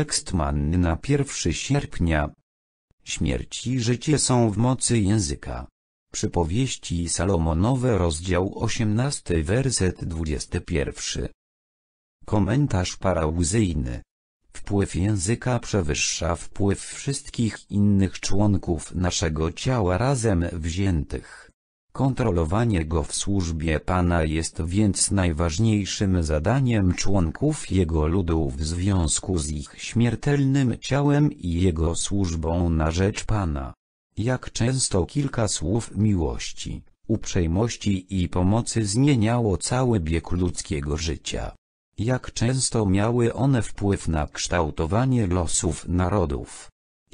Tekst manny na 1 sierpnia. Śmierć i życie są w mocy języka. Przypowieści Salomonowe rozdział 18 werset 21. Komentarz parałzyjny. Wpływ języka przewyższa wpływ wszystkich innych członków naszego ciała razem wziętych. Kontrolowanie go w służbie Pana jest więc najważniejszym zadaniem członków jego ludu w związku z ich śmiertelnym ciałem i jego służbą na rzecz Pana. Jak często kilka słów miłości, uprzejmości i pomocy zmieniało cały bieg ludzkiego życia. Jak często miały one wpływ na kształtowanie losów narodów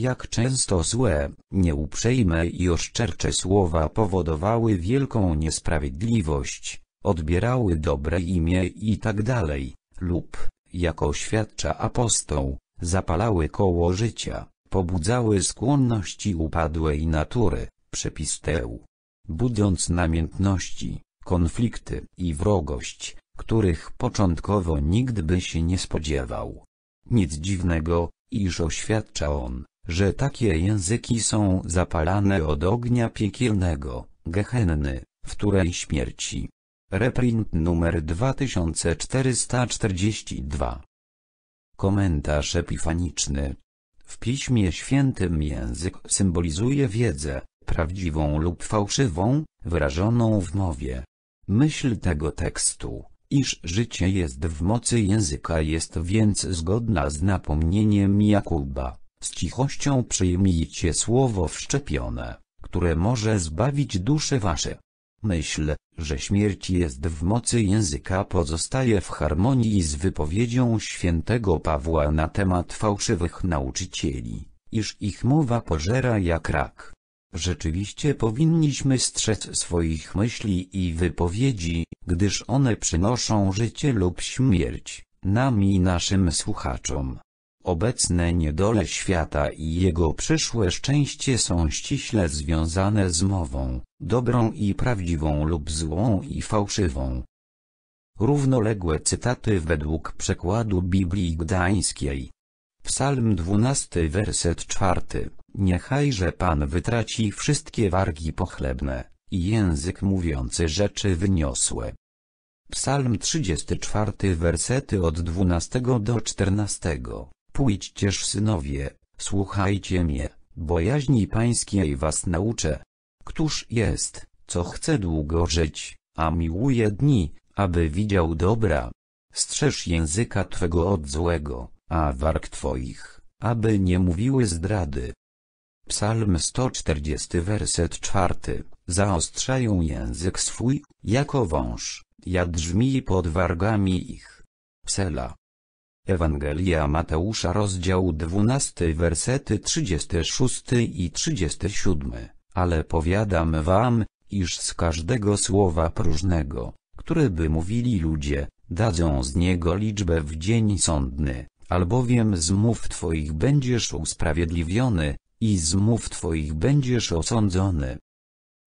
jak często złe, nieuprzejme i oszczercze słowa powodowały wielką niesprawiedliwość, odbierały dobre imię i tak dalej, lub, jako oświadcza apostoł, zapalały koło życia, pobudzały skłonności upadłej natury, przepisteł. Budząc namiętności, konflikty i wrogość, których początkowo nikt by się nie spodziewał. Nic dziwnego, iż oświadcza on, że takie języki są zapalane od ognia piekielnego, gehenny, w której śmierci. Reprint numer 2442. Komentarz epifaniczny. W Piśmie Świętym język symbolizuje wiedzę, prawdziwą lub fałszywą, wyrażoną w mowie. Myśl tego tekstu, iż życie jest w mocy języka jest więc zgodna z napomnieniem Jakuba. Z cichością przyjmijcie słowo wszczepione, które może zbawić dusze wasze. Myśl, że śmierć jest w mocy języka pozostaje w harmonii z wypowiedzią świętego Pawła na temat fałszywych nauczycieli, iż ich mowa pożera jak rak. Rzeczywiście powinniśmy strzec swoich myśli i wypowiedzi, gdyż one przynoszą życie lub śmierć, nam i naszym słuchaczom. Obecne niedole świata i jego przyszłe szczęście są ściśle związane z mową, dobrą i prawdziwą lub złą i fałszywą. Równoległe cytaty według przekładu Biblii Gdańskiej. Psalm 12 werset 4. Niechajże Pan wytraci wszystkie wargi pochlebne, i język mówiący rzeczy wyniosłe. Psalm 34 wersety od 12 do 14. Pójdźcież synowie, słuchajcie mnie, bojaźni pańskiej was nauczę. Któż jest, co chce długo żyć, a miłuje dni, aby widział dobra. Strzeż języka twego od złego, a warg twoich, aby nie mówiły zdrady. Psalm 140 werset 4. Zaostrzają język swój, jako wąż, jadrzmi pod wargami ich. Psela. Ewangelia Mateusza rozdział 12 wersety 36 i 37, ale powiadam wam, iż z każdego słowa próżnego, które by mówili ludzie, dadzą z niego liczbę w dzień sądny, albowiem z mów twoich będziesz usprawiedliwiony, i z mów twoich będziesz osądzony.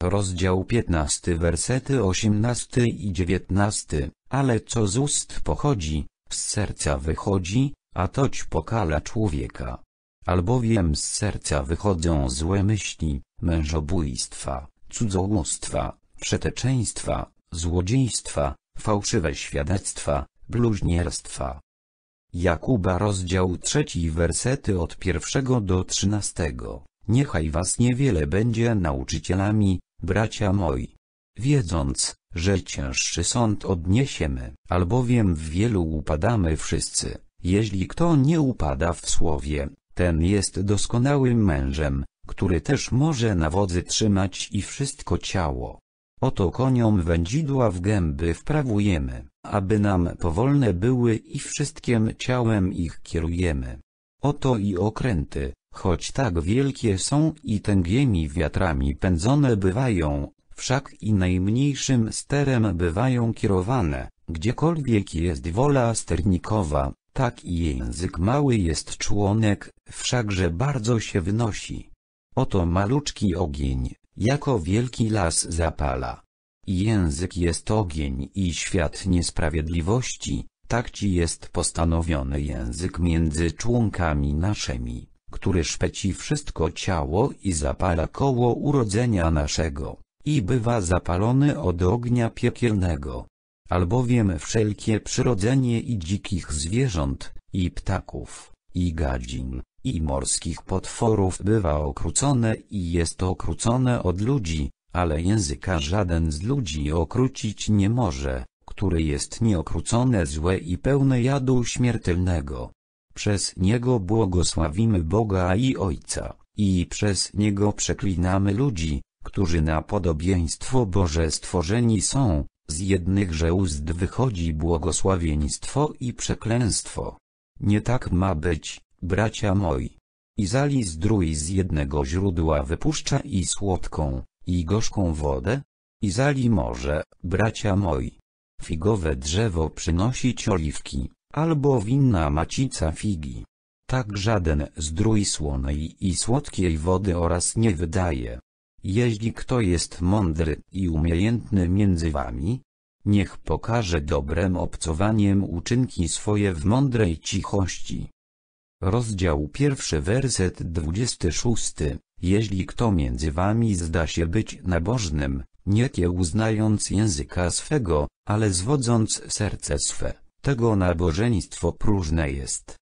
Rozdział 15 wersety 18 i 19, ale co z ust pochodzi, z serca wychodzi, a toć pokala człowieka. Albowiem z serca wychodzą złe myśli, mężobójstwa, cudzołóstwa, przeteczeństwa, złodziejstwa, fałszywe świadectwa, bluźnierstwa. Jakuba rozdział trzeci wersety od pierwszego do trzynastego. Niechaj was niewiele będzie nauczycielami, bracia moi. Wiedząc, że cięższy sąd odniesiemy, albowiem w wielu upadamy wszyscy, jeśli kto nie upada w słowie, ten jest doskonałym mężem, który też może na wodzy trzymać i wszystko ciało. Oto koniom wędzidła w gęby wprawujemy, aby nam powolne były i wszystkim ciałem ich kierujemy. Oto i okręty, choć tak wielkie są i tęgiemi wiatrami pędzone bywają, wszak i najmniejszym sterem bywają kierowane, gdziekolwiek jest wola sternikowa, tak i język mały jest członek, wszakże bardzo się wynosi. Oto maluczki ogień, jako wielki las zapala. Język jest ogień i świat niesprawiedliwości, tak ci jest postanowiony język między członkami naszymi, który szpeci wszystko ciało i zapala koło urodzenia naszego i bywa zapalony od ognia piekielnego. Albowiem wszelkie przyrodzenie i dzikich zwierząt, i ptaków, i gadzin, i morskich potworów bywa okrucone i jest okrucone od ludzi, ale języka żaden z ludzi okrucić nie może, który jest nieokrucone złe i pełne jadu śmiertelnego. Przez niego błogosławimy Boga i Ojca, i przez niego przeklinamy ludzi, którzy na podobieństwo Boże stworzeni są, z jednychże ust wychodzi błogosławieństwo i przeklęstwo. Nie tak ma być, bracia moi. I zali zdrój z jednego źródła wypuszcza i słodką, i gorzką wodę? I zali może, bracia moi. Figowe drzewo przynosić oliwki, albo winna macica figi. Tak żaden zdrój słonej i słodkiej wody oraz nie wydaje. Jeśli kto jest mądry i umiejętny między wami, niech pokaże dobrem obcowaniem uczynki swoje w mądrej cichości. Rozdział pierwszy werset 26. Jeśli kto między wami zda się być nabożnym, niekie uznając języka swego, ale zwodząc serce swe, tego nabożeństwo próżne jest.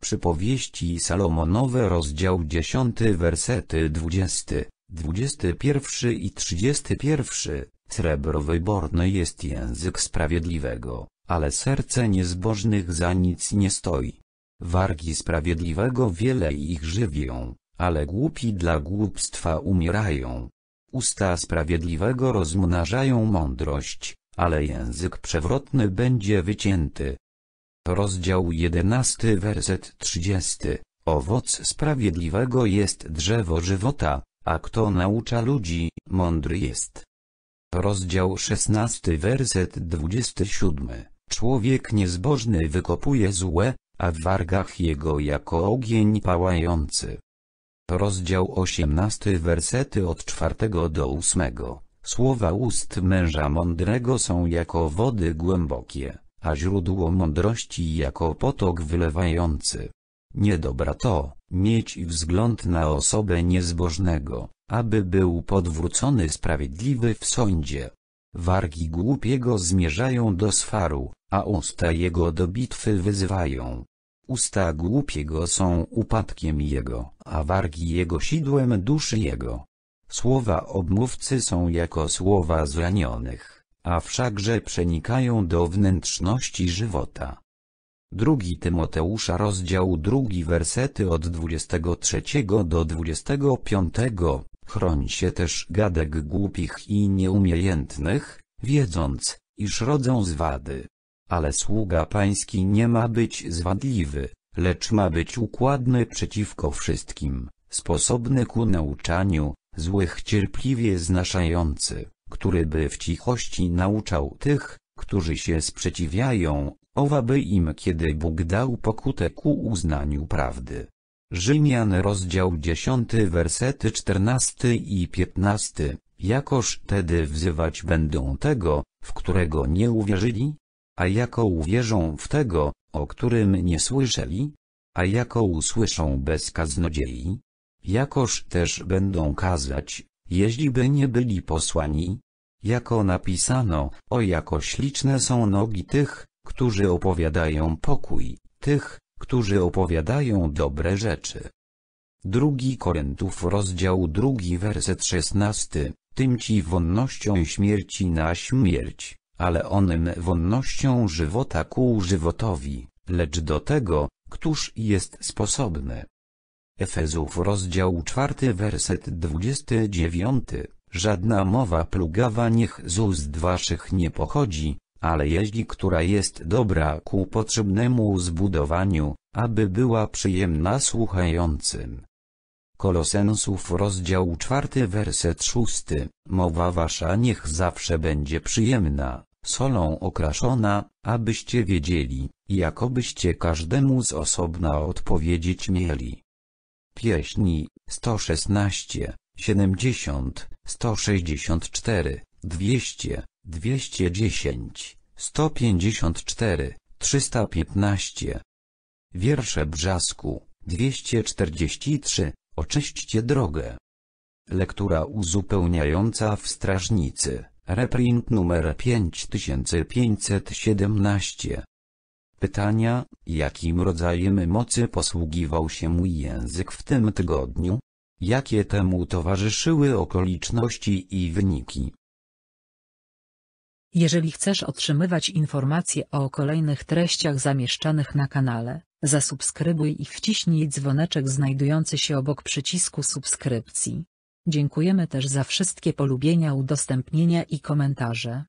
Przypowieści Salomonowe rozdział 10 wersety 20. 21 i 31. Srebro wyborne jest język sprawiedliwego, ale serce niezbożnych za nic nie stoi. Wargi sprawiedliwego wiele ich żywią, ale głupi dla głupstwa umierają. Usta sprawiedliwego rozmnażają mądrość, ale język przewrotny będzie wycięty. Rozdział 11 werset 30 Owoc sprawiedliwego jest drzewo żywota, a kto naucza ludzi, mądry jest. Rozdział 16 werset 27 Człowiek niezbożny wykopuje złe, a w wargach jego jako ogień pałający. Rozdział 18 wersety od 4 do 8 Słowa ust męża mądrego są jako wody głębokie, a źródło mądrości jako potok wylewający. Niedobra to, mieć wzgląd na osobę niezbożnego, aby był podwrócony sprawiedliwy w sądzie. Wargi głupiego zmierzają do swaru, a usta jego do bitwy wyzywają. Usta głupiego są upadkiem jego, a wargi jego sidłem duszy jego. Słowa obmówcy są jako słowa zranionych, a wszakże przenikają do wnętrzności żywota. Drugi Tymoteusza rozdział drugi wersety od 23 do 25. Chroń się też gadek głupich i nieumiejętnych, wiedząc, iż rodzą zwady. Ale sługa pański nie ma być zwadliwy, lecz ma być układny przeciwko wszystkim, sposobny ku nauczaniu, złych cierpliwie znaszający, który by w cichości nauczał tych, którzy się sprzeciwiają, owaby im kiedy Bóg dał pokutę ku uznaniu prawdy. Rzymian rozdział 10 wersety 14 i 15, jakoż tedy wzywać będą tego, w którego nie uwierzyli? A jako uwierzą w tego, o którym nie słyszeli? A jako usłyszą bez kaznodziei? Jakoż też będą kazać, jeśli by nie byli posłani? Jako napisano, o jako śliczne są nogi tych, którzy opowiadają pokój, tych, którzy opowiadają dobre rzeczy. Drugi Koryntów rozdział drugi werset szesnasty, tym ci wonnością śmierci na śmierć, ale onym wonnością żywota ku żywotowi, lecz do tego, któż jest sposobny. Efezów rozdział czwarty werset dziewiąty. Żadna mowa plugawa niech z ust waszych nie pochodzi, ale jeśli która jest dobra ku potrzebnemu zbudowaniu, aby była przyjemna słuchającym. Kolosensów rozdział czwarty werset szósty, mowa wasza niech zawsze będzie przyjemna, solą okraszona, abyście wiedzieli, jakobyście każdemu z osobna odpowiedzieć mieli. Pieśni, 116, 70, 164, 200, 210, 154, 315. Wiersze Brzasku, 243, oczyśćcie drogę. Lektura uzupełniająca w Strażnicy, reprint numer 5517. Pytania, jakim rodzajem mocy posługiwał się mój język w tym tygodniu? jakie temu towarzyszyły okoliczności i wyniki. Jeżeli chcesz otrzymywać informacje o kolejnych treściach zamieszczanych na kanale, zasubskrybuj i wciśnij dzwoneczek znajdujący się obok przycisku subskrypcji. Dziękujemy też za wszystkie polubienia udostępnienia i komentarze.